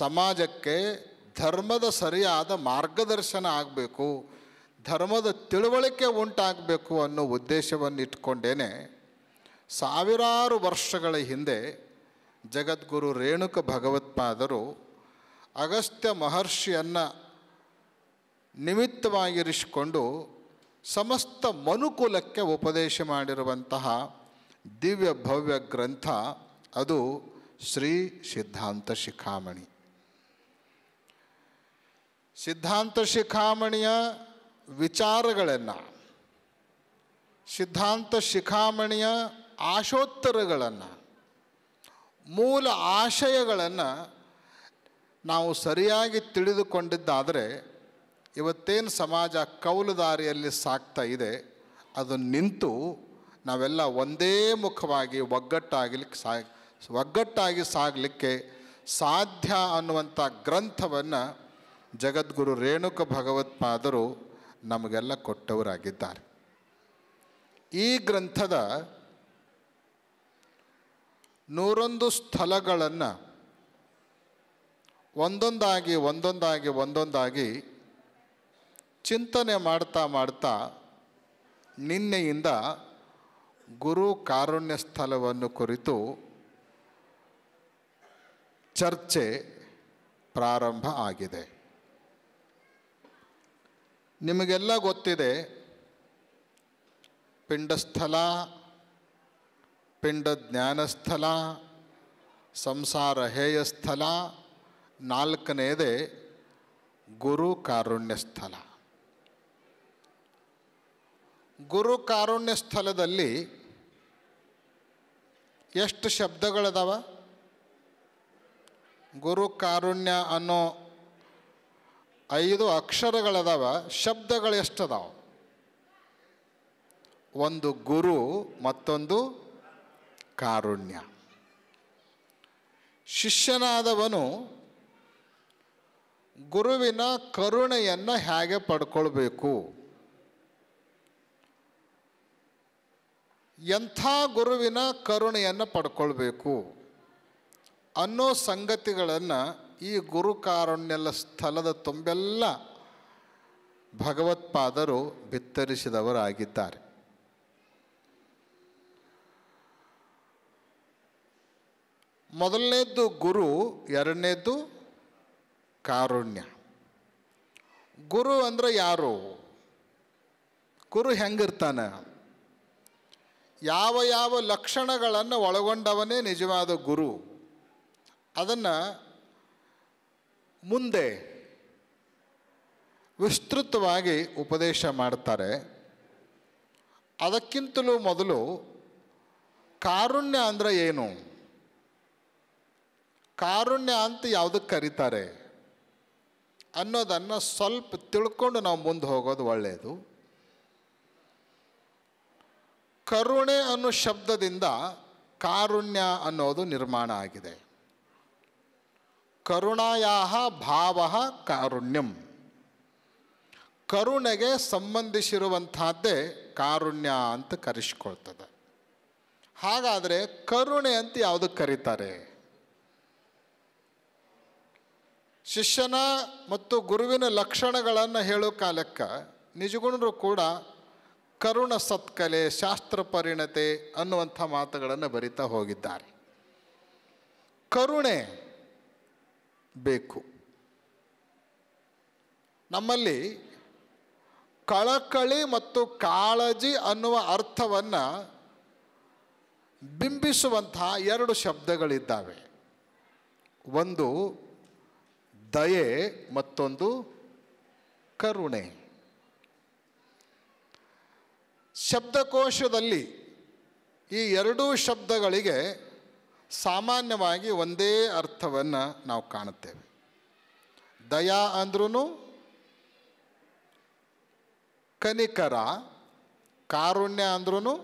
ಸಮಾಜಕ್ಕೆ ಧರ್ಮದ ಸರಿಯಾದ ಮಾರ್ಗದರ್ಶನ ಆಗಬೇಕು ಧರ್ಮದ ತಿಳುವಳಿಕೆ ಉಂಟಾಗಬೇಕು ಅನ್ನೋ ಉದ್ದೇಶವನ್ನು ಇಟ್ಕೊಂಡೇನೆ ಸಾವಿರಾರು ವರ್ಷಗಳ ಹಿಂದೆ ಜಗದ್ಗುರು ರೇಣುಕ ಭಗವತ್ಪಾದರು ಅಗಸ್ತ್ಯ ಮಹರ್ಷಿಯನ್ನು ನಿಮಿತ್ತವಾಗಿರಿಸಿಕೊಂಡು ಸಮಸ್ತ ಮನುಕುಲಕ್ಕೆ ಉಪದೇಶ ಮಾಡಿರುವಂತಹ ದಿವ್ಯ ಭವ್ಯ ಗ್ರಂಥ ಅದು ಶ್ರೀ ಸಿದ್ಧಾಂತ ಶಿಖಾಮಣಿ ಸಿದ್ಧಾಂತ ಶಿಖಾಮಣಿಯ ವಿಚಾರಗಳನ್ನು ಸಿದ್ಧಾಂತ ಶಿಖಾಮಣಿಯ ಆಶೋತ್ತರಗಳನ್ನು ಮೂಲ ಆಶಯಗಳನ್ನು ನಾವು ಸರಿಯಾಗಿ ತಿಳಿದುಕೊಂಡಿದ್ದಾದರೆ ಇವತ್ತೇನು ಸಮಾಜ ಕೌಲುದಾರಿಯಲ್ಲಿ ಸಾಕ್ತಾ ಇದೆ ಅದು ನಿಂತು ನಾವೆಲ್ಲ ಒಂದೇ ಮುಖವಾಗಿ ಒಗ್ಗಟ್ಟಾಗಲಿಕ್ಕೆ ಸಾ ಒಗ್ಗಟ್ಟಾಗಿ ಸಾಗಲಿಕ್ಕೆ ಸಾಧ್ಯ ಅನ್ನುವಂಥ ಗ್ರಂಥವನ್ನು ಜಗದ್ಗುರು ರೇಣುಕ ಭಗವತ್ಪಾದರು ನಮಗೆಲ್ಲ ಕೊಟ್ಟವರಾಗಿದ್ದಾರೆ ಈ ಗ್ರಂಥದ ನೂರೊಂದು ಸ್ಥಳಗಳನ್ನು ಒಂದೊಂದಾಗಿ ಒಂದೊಂದಾಗಿ ಒಂದೊಂದಾಗಿ ಚಿಂತನೆ ಮಾಡ್ತಾ ಮಾಡ್ತಾ ನಿನ್ನೆಯಿಂದ ಗುರು ಕಾರುಣ್ಯ ಸ್ಥಳವನ್ನು ಕುರಿತು ಚರ್ಚೆ ಪ್ರಾರಂಭ ಆಗಿದೆ ನಿಮಗೆಲ್ಲ ಗೊತ್ತಿದೆ ಪಿಂಡಸ್ಥಲ ಪಿಂಡ ಜ್ಞಾನಸ್ಥಲ ಸಂಸಾರ ಹೇಯ ಸ್ಥಲ ನಾಲ್ಕನೆಯದೇ ಗುರು ಕಾರುಣ್ಯ ಸ್ಥಲ ಗುರು ಕಾರುಣ್ಯ ಎಷ್ಟು ಶಬ್ದಗಳದಾವ ಗುರು ಕಾರುಣ್ಯ ಅನ್ನೋ ಐದು ಅಕ್ಷರಗಳದಾವ ಶಬ್ದಗಳು ಎಷ್ಟದಾವ ಒಂದು ಗುರು ಮತ್ತೊಂದು ಕಾರುಣ್ಯ ಶಿಷ್ಯನಾದವನು ಗುರುವಿನ ಕರುಣೆಯನ್ನು ಹೇಗೆ ಪಡ್ಕೊಳ್ಬೇಕು ಎಂಥ ಗುರುವಿನ ಕರುಣೆಯನ್ನು ಪಡ್ಕೊಳ್ಬೇಕು ಅನ್ನೋ ಸಂಗತಿಗಳನ್ನು ಈ ಗುರುಕಾರುಣ್ಯಲ ಸ್ಥಳದ ತುಂಬೆಲ್ಲ ಭಗವತ್ಪಾದರು ಬಿತ್ತರಿಸಿದವರಾಗಿದ್ದಾರೆ ಮೊದಲನೇದ್ದು ಗುರು ಎರಡನೇದ್ದು ಕಾರುಣ್ಯ ಗುರು ಅಂದರೆ ಯಾರು ಗುರು ಹೆಂಗಿರ್ತಾನೆ ಯಾವ ಯಾವ ಲಕ್ಷಣಗಳನ್ನು ಒಳಗೊಂಡವನೇ ನಿಜವಾದ ಗುರು ಅದನ್ನು ಮುಂದೆ ವಿಸ್ತೃತವಾಗಿ ಉಪದೇಶ ಮಾಡ್ತಾರೆ ಅದಕ್ಕಿಂತಲೂ ಮೊದಲು ಕಾರುಣ್ಯ ಅಂದರೆ ಏನು ಕಾರುಣ್ಯ ಅಂತ ಯಾವುದಕ್ಕೆ ಕರೀತಾರೆ ಅನ್ನೋದನ್ನು ಸ್ವಲ್ಪ ತಿಳ್ಕೊಂಡು ನಾವು ಮುಂದೆ ಹೋಗೋದು ಒಳ್ಳೆಯದು ಕರುಣೆ ಅನ್ನೋ ಶಬ್ದದಿಂದ ಕಾರುಣ್ಯ ಅನ್ನೋದು ನಿರ್ಮಾಣ ಆಗಿದೆ ಕರುಣಾಯ ಭಾವ ಕಾರುಣ್ಯಂ ಕರುಣೆಗೆ ಸಂಬಂಧಿಸಿರುವಂತಹದ್ದೇ ಕಾರುಣ್ಯ ಅಂತ ಕರೆಸ್ಕೊಳ್ತದೆ ಹಾಗಾದರೆ ಕರುಣೆ ಅಂತ ಯಾವುದಕ್ಕೆ ಕರೀತಾರೆ ಶಿಷ್ಯನ ಮತ್ತು ಗುರುವಿನ ಲಕ್ಷಣಗಳನ್ನು ಹೇಳೋ ಕಾಲಕ್ಕ ನಿಜಗುಣರು ಕೂಡ ಕರುಣ ಸತ್ಕಲೆ ಶಾಸ್ತ್ರ ಪರಿಣತೆ ಅನ್ನುವಂಥ ಮಾತುಗಳನ್ನು ಬರಿತಾ ಹೋಗಿದ್ದಾರೆ ಕರುಣೆ ಬೇಕು ನಮ್ಮಲ್ಲಿ ಕಳಕಳಿ ಮತ್ತು ಕಾಳಜಿ ಅನ್ನುವ ಅರ್ಥವನ್ನು ಬಿಂಬಿಸುವಂತಹ ಎರಡು ಶಬ್ದಗಳಿದ್ದಾವೆ ಒಂದು ದಯೆ ಮತ್ತೊಂದು ಕರುಣೆ ಶಬ್ದಕೋಶದಲ್ಲಿ ಈ ಎರಡೂ ಶಬ್ದಗಳಿಗೆ ಸಾಮಾನ್ಯವಾಗಿ ಒಂದೇ ಅರ್ಥವನ್ನು ನಾವು ಕಾಣುತ್ತೇವೆ ದಯಾ ಅಂದ್ರೂ ಕನಿಕರ ಕಾರುಣ್ಯ ಅಂದ್ರೂ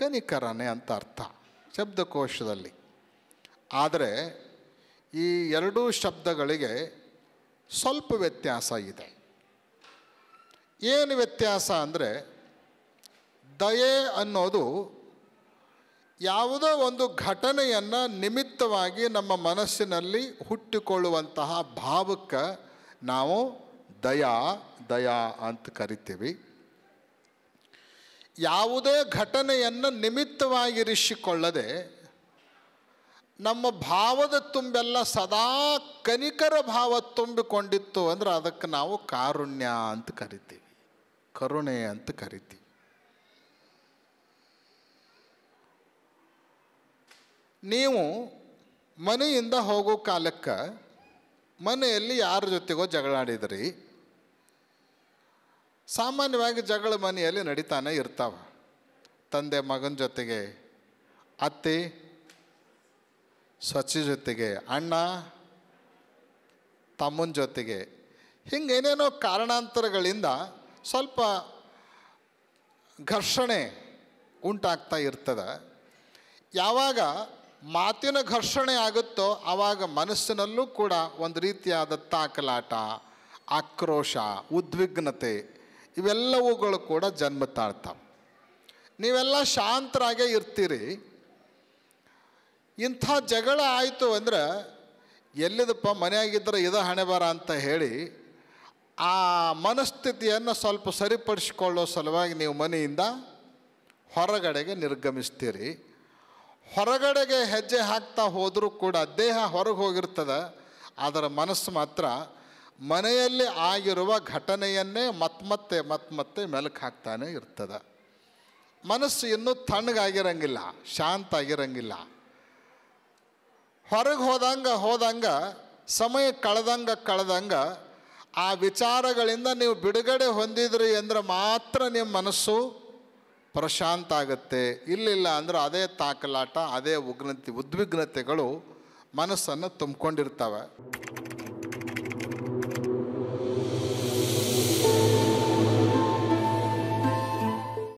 ಕನಿಕರನೇ ಅಂತ ಅರ್ಥ ಶಬ್ದಕೋಶದಲ್ಲಿ ಆದರೆ ಈ ಎರಡೂ ಶಬ್ದಗಳಿಗೆ ಸ್ವಲ್ಪ ವ್ಯತ್ಯಾಸ ಇದೆ ಏನು ವ್ಯತ್ಯಾಸ ಅಂದರೆ ದಯೆ ಅನ್ನೋದು ಯಾವುದೋ ಒಂದು ಘಟನೆಯನ್ನು ನಿಮಿತ್ತವಾಗಿ ನಮ್ಮ ಮನಸ್ಸಿನಲ್ಲಿ ಹುಟ್ಟಿಕೊಳ್ಳುವಂತಹ ಭಾವಕ್ಕೆ ನಾವು ದಯಾ ದಯಾ ಅಂತ ಕರಿತೀವಿ ಯಾವುದೇ ಘಟನೆಯನ್ನು ನಿಮಿತ್ತವಾಗಿರಿಸಿಕೊಳ್ಳದೆ ನಮ್ಮ ಭಾವದ ತುಂಬೆಲ್ಲ ಸದಾ ಕನಿಕರ ಭಾವ ತುಂಬಿಕೊಂಡಿತ್ತು ಅಂದರೆ ಅದಕ್ಕೆ ನಾವು ಕಾರುಣ್ಯ ಅಂತ ಕರಿತೀವಿ ಕರುಣೆ ಅಂತ ಕರಿತೀವಿ ನೀವು ಮನೆಯಿಂದ ಹೋಗೋ ಕಾಲಕ್ಕೆ ಮನೆಯಲ್ಲಿ ಯಾರ ಜೊತೆಗೋ ಜಗಳಾಡಿದ್ರಿ ಸಾಮಾನ್ಯವಾಗಿ ಜಗಳ ಮನೆಯಲ್ಲಿ ನಡೀತಾನೆ ಇರ್ತಾವ ತಂದೆ ಮಗನ ಜೊತೆಗೆ ಅತ್ತೆ ಸ್ವಚ್ಛ ಜೊತೆಗೆ ಅಣ್ಣ ತಮ್ಮನ ಜೊತೆಗೆ ಹಿಂಗೆ ಏನೇನೋ ಕಾರಣಾಂತರಗಳಿಂದ ಸ್ವಲ್ಪ ಘರ್ಷಣೆ ಉಂಟಾಗ್ತಾ ಇರ್ತದೆ ಯಾವಾಗ ಮಾತಿನ ಘರ್ಷಣೆ ಆಗುತ್ತೋ ಆವಾಗ ಮನಸ್ಸಿನಲ್ಲೂ ಕೂಡ ಒಂದು ರೀತಿಯಾದ ತಾಕಲಾಟ ಆಕ್ರೋಶ ಉದ್ವಿಗ್ನತೆ ಇವೆಲ್ಲವುಗಳು ಕೂಡ ಜನ್ಮ ತಾಳ್ತಾವೆ ನೀವೆಲ್ಲ ಶಾಂತರಾಗೇ ಇರ್ತೀರಿ ಇಂಥ ಜಗಳ ಆಯಿತು ಅಂದರೆ ಎಲ್ಲಿದಪ್ಪ ಮನೆಯಾಗಿದ್ದರೆ ಇದ ಹಣೆ ಬರ ಅಂತ ಹೇಳಿ ಆ ಮನಸ್ಥಿತಿಯನ್ನು ಸ್ವಲ್ಪ ಸರಿಪಡಿಸಿಕೊಳ್ಳೋ ಸಲುವಾಗಿ ನೀವು ಮನೆಯಿಂದ ಹೊರಗಡೆಗೆ ನಿರ್ಗಮಿಸ್ತೀರಿ ಹೊರಗಡೆಗೆ ಹೆಜ್ಜೆ ಹಾಕ್ತಾ ಹೋದರೂ ಕೂಡ ದೇಹ ಹೊರಗೆ ಹೋಗಿರ್ತದೆ ಅದರ ಮನಸ್ಸು ಮಾತ್ರ ಮನೆಯಲ್ಲಿ ಆಗಿರುವ ಘಟನೆಯನ್ನೇ ಮತ್ಮತ್ತೆ ಮತ್ಮತ್ತೆ ಮೆಲುಕು ಹಾಕ್ತಾನೆ ಇರ್ತದೆ ಮನಸ್ಸು ಇನ್ನೂ ತಣ್ಣಗಾಗಿರಂಗಿಲ್ಲ ಶಾಂತ ಆಗಿರಂಗಿಲ್ಲ ಹೊರಗೆ ಹೋದಂಗೆ ಹೋದಂಗೆ ಸಮಯ ಕಳೆದಂಗೆ ಕಳೆದಂಗೆ ಆ ವಿಚಾರಗಳಿಂದ ನೀವು ಬಿಡುಗಡೆ ಹೊಂದಿದ್ರಿ ಅಂದರೆ ಮಾತ್ರ ನಿಮ್ಮ ಮನಸ್ಸು ಪ್ರಶಾಂತ ಆಗುತ್ತೆ ಇಲ್ಲಿಲ್ಲ ಅಂದ್ರೆ ಅದೇ ತಾಕಲಾಟ ಅದೇ ಉಗ್ನತೆ ಉದ್ವಿಗ್ನತೆಗಳು ಮನಸ್ಸನ್ನು ತುಂಬಿಕೊಂಡಿರ್ತವೆ